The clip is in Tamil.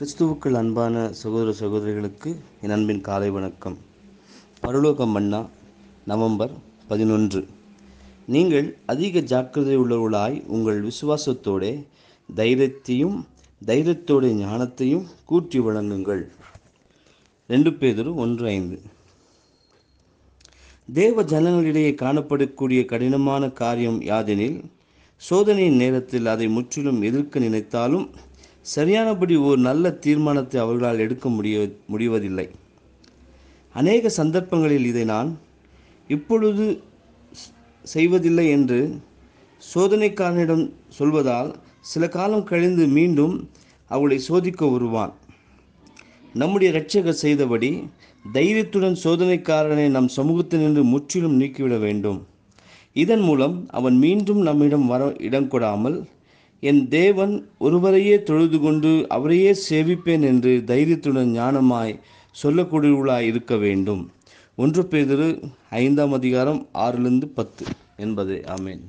கிறிஸ்துவுக்குள் அன்பான சகோதர சகோதரிகளுக்கு என் அன்பின் காலை வணக்கம் பரலோகம் மன்னா நவம்பர் பதினொன்று நீங்கள் அதிக ஜாக்கிரதை உள்ளவர்களாய் உங்கள் விசுவாசத்தோட தைரியத்தையும் தைரியத்தோட ஞானத்தையும் கூற்றி வழங்குங்கள் ரெண்டு பேதரும் ஒன்று ஐந்து தேவ ஜனங்களிடையே காணப்படக்கூடிய கடினமான காரியம் யாதெனில் சோதனையின் நேரத்தில் அதை முற்றிலும் எதிர்க்க நினைத்தாலும் சரியானபடி ஒரு நல்ல தீர்மானத்தை அவர்களால் எடுக்க முடிய முடிவதில்லை அநேக சந்தர்ப்பங்களில் இதை நான் இப்பொழுது செய்வதில்லை என்று சோதனைக்காரனிடம் சொல்வதால் சில காலம் கழிந்து மீண்டும் அவளை சோதிக்க வருவான் நம்முடைய இரட்சகர் செய்தபடி தைரியத்துடன் சோதனைக்காரனை நம் சமூகத்தினின்று முற்றிலும் நீக்கிவிட வேண்டும் இதன் மூலம் அவன் மீண்டும் நம்மிடம் வர இடம் கொடாமல் என் தேவன் ஒருவரையே தொழுது கொண்டு அவரையே சேவிப்பேன் என்று தைரியத்துடன் ஞானமாய் சொல்லக்கூடியவளாய் இருக்க வேண்டும் ஒன்று பேதிரு ஐந்தாம் அதிகாரம் ஆறிலிருந்து பத்து என்பதே ஆமேன்